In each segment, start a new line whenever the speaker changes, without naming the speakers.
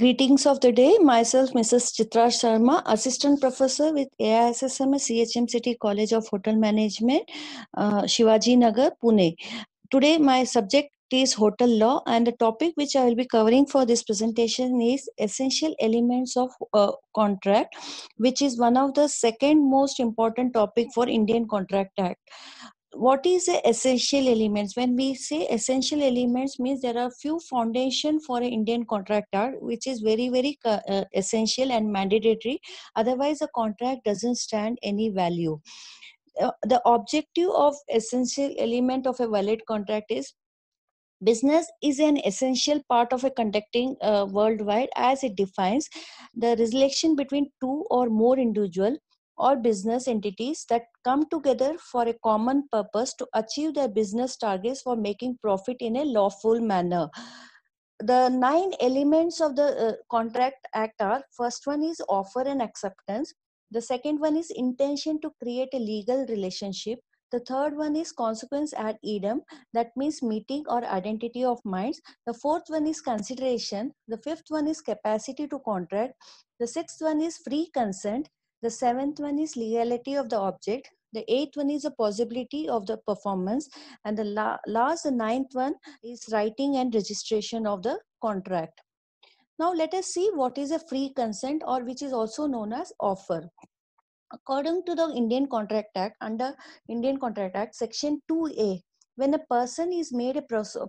Greetings of the day. Myself, Mrs. Chitra Sharma, Assistant Professor with AISSM, CHM City College of Hotel Management, uh, Shivaji Nagar, Pune. Today, my subject is hotel law, and the topic which I will be covering for this presentation is essential elements of uh, contract, which is one of the second most important topic for Indian Contract Act what is the essential elements when we say essential elements means there are few foundation for an indian contractor which is very very uh, essential and mandatory otherwise the contract doesn't stand any value uh, the objective of essential element of a valid contract is business is an essential part of a conducting uh, worldwide as it defines the relation between two or more individual or business entities that come together for a common purpose to achieve their business targets for making profit in a lawful manner the nine elements of the uh, contract act are first one is offer and acceptance the second one is intention to create a legal relationship the third one is consequence at idem, that means meeting or identity of minds. The fourth one is consideration. The fifth one is capacity to contract. The sixth one is free consent. The seventh one is legality of the object. The eighth one is the possibility of the performance. And the la last, the ninth one is writing and registration of the contract. Now let us see what is a free consent or which is also known as offer. According to the Indian Contract Act, under Indian Contract Act, Section 2A when a person is made a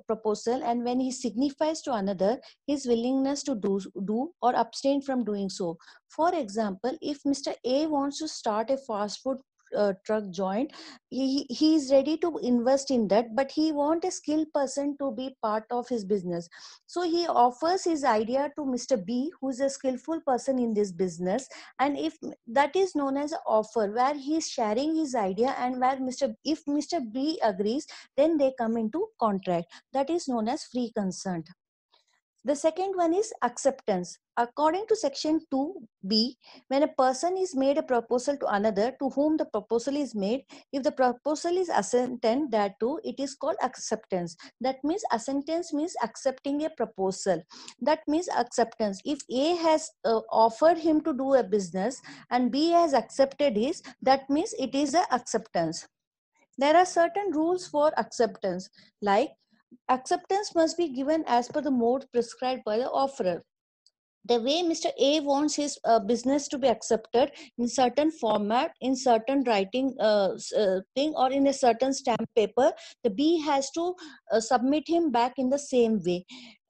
proposal and when he signifies to another his willingness to do, do or abstain from doing so. For example, if Mr. A wants to start a fast food uh, truck joint he he is ready to invest in that but he want a skilled person to be part of his business so he offers his idea to mr b who is a skillful person in this business and if that is known as offer where he is sharing his idea and where mr if mr b agrees then they come into contract that is known as free consent the second one is acceptance. According to section 2b, when a person is made a proposal to another to whom the proposal is made, if the proposal is assented thereto, it is called acceptance. That means assentance means accepting a proposal. That means acceptance. If A has uh, offered him to do a business and B has accepted his, that means it is a acceptance. There are certain rules for acceptance like acceptance must be given as per the mode prescribed by the offerer. The way Mr. A wants his uh, business to be accepted in certain format, in certain writing uh, uh, thing, or in a certain stamp paper, the B has to uh, submit him back in the same way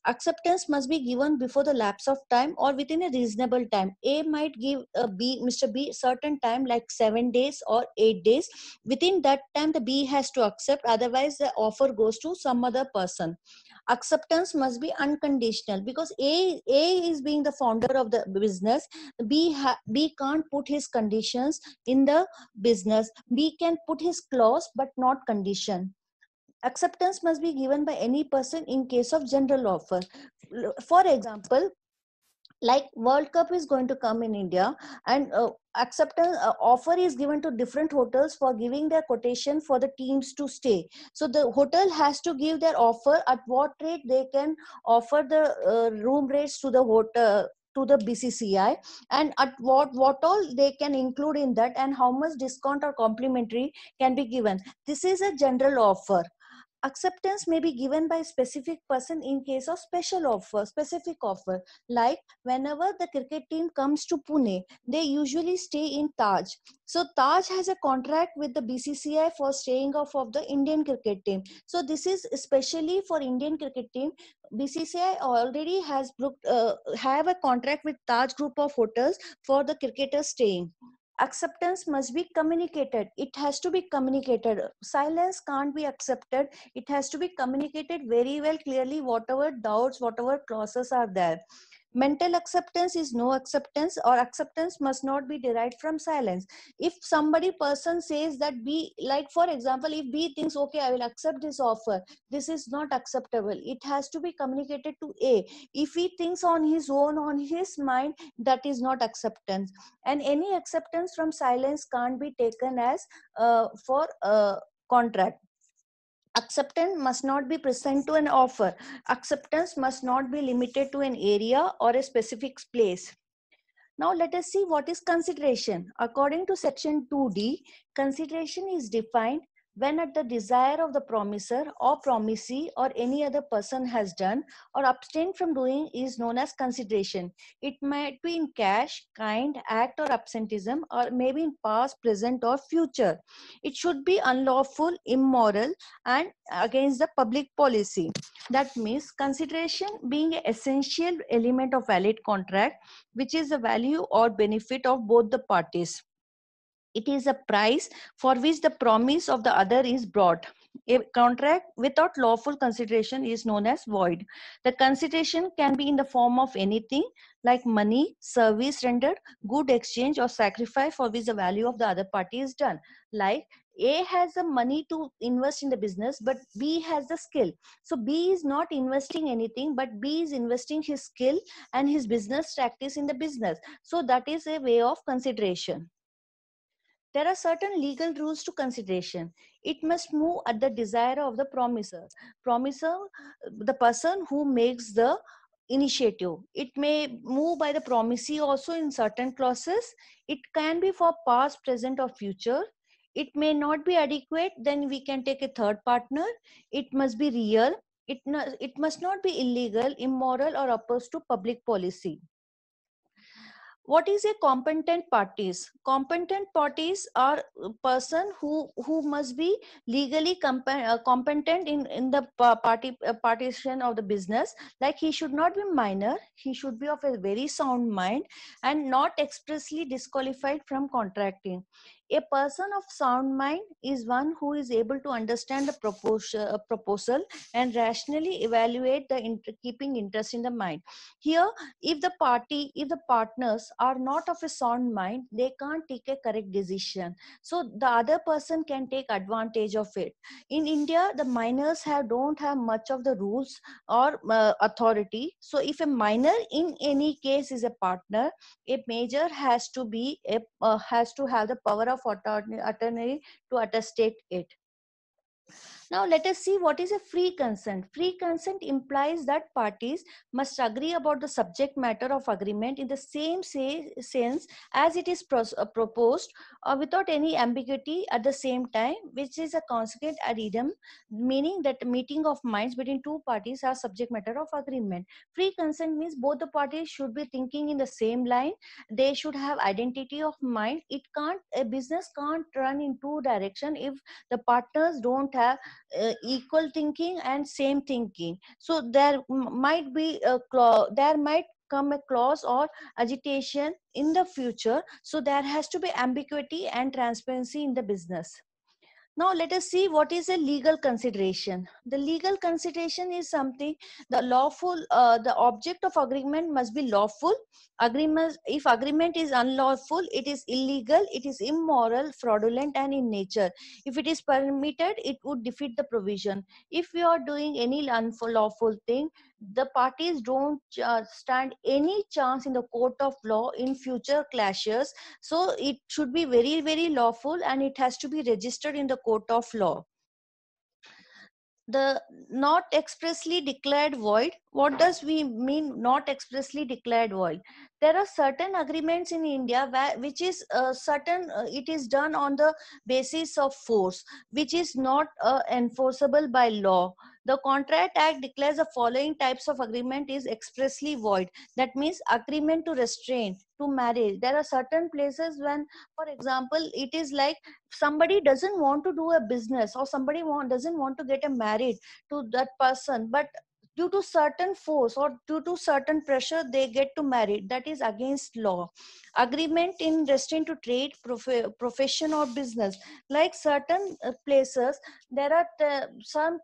acceptance must be given before the lapse of time or within a reasonable time a might give a uh, b mr b certain time like 7 days or 8 days within that time the b has to accept otherwise the offer goes to some other person acceptance must be unconditional because a a is being the founder of the business b ha, b can't put his conditions in the business b can put his clause but not condition acceptance must be given by any person in case of general offer for example like world cup is going to come in india and uh, acceptance uh, offer is given to different hotels for giving their quotation for the teams to stay so the hotel has to give their offer at what rate they can offer the uh, room rates to the hotel to the BCCI and at what what all they can include in that and how much discount or complimentary can be given. This is a general offer acceptance may be given by specific person in case of special offer specific offer like whenever the cricket team comes to pune they usually stay in taj so taj has a contract with the bcci for staying off of the indian cricket team so this is especially for indian cricket team bcci already has booked uh, have a contract with taj group of hotels for the cricketers staying acceptance must be communicated it has to be communicated silence can't be accepted it has to be communicated very well clearly whatever doubts whatever clauses are there mental acceptance is no acceptance or acceptance must not be derived from silence if somebody person says that b like for example if b thinks okay i will accept this offer this is not acceptable it has to be communicated to a if he thinks on his own on his mind that is not acceptance and any acceptance from silence can't be taken as uh, for a uh, contract acceptance must not be present to an offer acceptance must not be limited to an area or a specific place now let us see what is consideration according to section 2d consideration is defined when at the desire of the promiser or promisee or any other person has done or abstained from doing is known as consideration. It might be in cash, kind, act or absentism, or maybe in past, present or future. It should be unlawful, immoral and against the public policy. That means consideration being an essential element of valid contract which is the value or benefit of both the parties it is a price for which the promise of the other is brought. A contract without lawful consideration is known as void. The consideration can be in the form of anything like money, service rendered, good exchange, or sacrifice for which the value of the other party is done. Like a has the money to invest in the business, but B has the skill. So B is not investing anything, but B is investing his skill and his business practice in the business. So that is a way of consideration. There are certain legal rules to consideration. It must move at the desire of the promiser. Promiser, the person who makes the initiative. It may move by the promisee also in certain clauses. It can be for past, present or future. It may not be adequate, then we can take a third partner. It must be real. It, it must not be illegal, immoral or opposed to public policy what is a competent parties competent parties are person who who must be legally uh, competent in in the party uh, partition of the business like he should not be minor he should be of a very sound mind and not expressly disqualified from contracting a person of sound mind is one who is able to understand the proposal, uh, proposal and rationally evaluate the inter keeping interest in the mind. Here, if the party, if the partners are not of a sound mind, they can't take a correct decision. So the other person can take advantage of it. In India, the minors have don't have much of the rules or uh, authority. So if a minor in any case is a partner, a major has to be a, uh, has to have the power of of attorney to attestate it now let us see what is a free consent. Free consent implies that parties must agree about the subject matter of agreement in the same say, sense as it is uh, proposed uh, without any ambiguity at the same time which is a consequent idiom, meaning that meeting of minds between two parties are subject matter of agreement. Free consent means both the parties should be thinking in the same line. They should have identity of mind. It can't, a business can't run in two direction if the partners don't have uh, equal thinking and same thinking so there might be a clause there might come a clause or agitation in the future so there has to be ambiguity and transparency in the business now let us see what is a legal consideration. The legal consideration is something the lawful, uh, the object of agreement must be lawful. Agreement, if agreement is unlawful, it is illegal, it is immoral, fraudulent and in nature. If it is permitted, it would defeat the provision. If you are doing any unlawful thing, the parties don't uh, stand any chance in the court of law in future clashes so it should be very very lawful and it has to be registered in the court of law the not expressly declared void what does we mean not expressly declared void there are certain agreements in india where, which is uh, certain uh, it is done on the basis of force which is not uh, enforceable by law the Contract Act declares the following types of agreement is expressly void. That means agreement to restrain, to marriage. There are certain places when, for example, it is like somebody doesn't want to do a business or somebody want, doesn't want to get a married to that person, but due to certain force or due to certain pressure they get to marry that is against law agreement in restraint to trade prof- profession or business like certain uh, places there are t- uh, some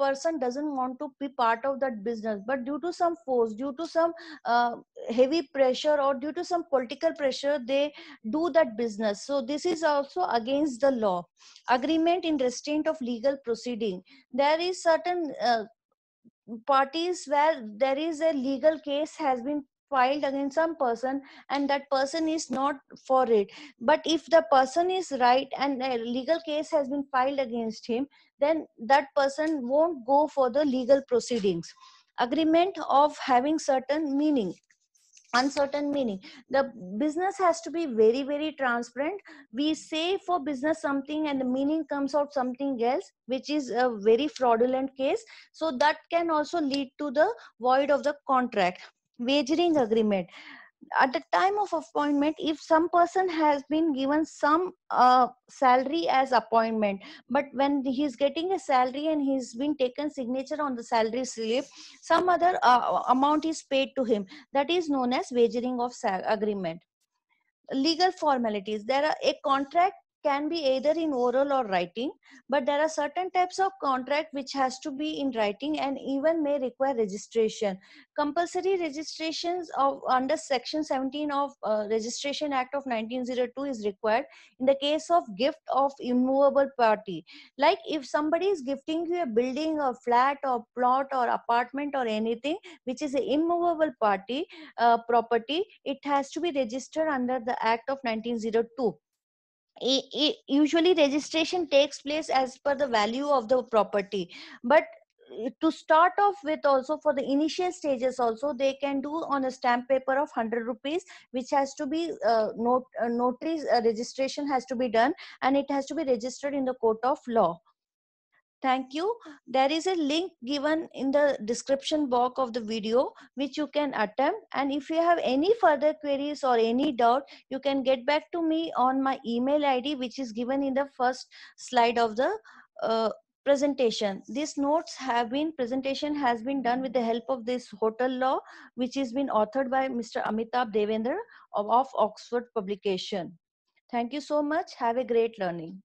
person doesn't want to be part of that business but due to some force due to some uh, heavy pressure or due to some political pressure they do that business so this is also against the law agreement in restraint of legal proceeding there is certain uh, parties where there is a legal case has been filed against some person and that person is not for it but if the person is right and a legal case has been filed against him then that person won't go for the legal proceedings agreement of having certain meaning uncertain meaning the business has to be very very transparent we say for business something and the meaning comes out something else which is a very fraudulent case so that can also lead to the void of the contract wagering agreement at the time of appointment if some person has been given some uh, salary as appointment but when he's getting a salary and he's been taken signature on the salary slip some other uh, amount is paid to him that is known as wagering of agreement legal formalities there are a contract can be either in oral or writing but there are certain types of contract which has to be in writing and even may require registration compulsory registrations of under section 17 of uh, registration act of 1902 is required in the case of gift of immovable property like if somebody is gifting you a building or flat or plot or apartment or anything which is an immovable party uh, property it has to be registered under the act of 1902 usually registration takes place as per the value of the property but uh, to start off with also for the initial stages also they can do on a stamp paper of 100 rupees which has to be uh, not, uh, notary uh, registration has to be done and it has to be registered in the court of law Thank you. There is a link given in the description box of the video which you can attempt and if you have any further queries or any doubt you can get back to me on my email ID which is given in the first slide of the uh, presentation these notes have been presentation has been done with the help of this hotel law which has been authored by mr amitabh devendra of, of oxford publication thank you so much have a great learning